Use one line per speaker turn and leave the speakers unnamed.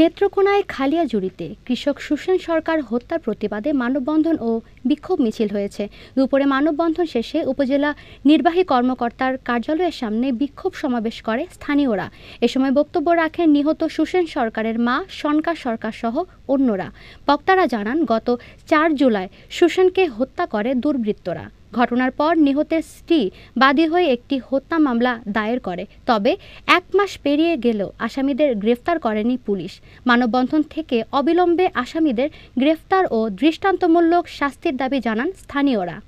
নেত্রকোনায় খালিয়াজুড়িতে কৃষক সুসেন সরকার হত্যার প্রতিবাদে মানববন্ধন ও বিক্ষোভ মিছিল হয়েছে দুপুরে মানববন্ধন শেষে উপজেলা নির্বাহী কর্মকর্তার কার্যালয়ের সামনে বিক্ষোভ সমাবেশ করে স্থানীয়রা এ সময় বক্তব্য রাখেন নিহত সুসেন সরকারের মা শনকা সরকার সহ অন্যরা বক্তারা জানান গত চার জুলাই সুসেনকে হত্যা করে দুর্বৃত্তরা ঘটনার পর নিহতের স্ত্রী বাদী হয়ে একটি হত্যা মামলা দায়ের করে তবে এক মাস পেরিয়ে গেলেও আসামিদের গ্রেফতার করেনি পুলিশ মানববন্ধন থেকে অবিলম্বে আসামিদের গ্রেফতার ও দৃষ্টান্তমূলক শাস্তির দাবি জানান স্থানীয়রা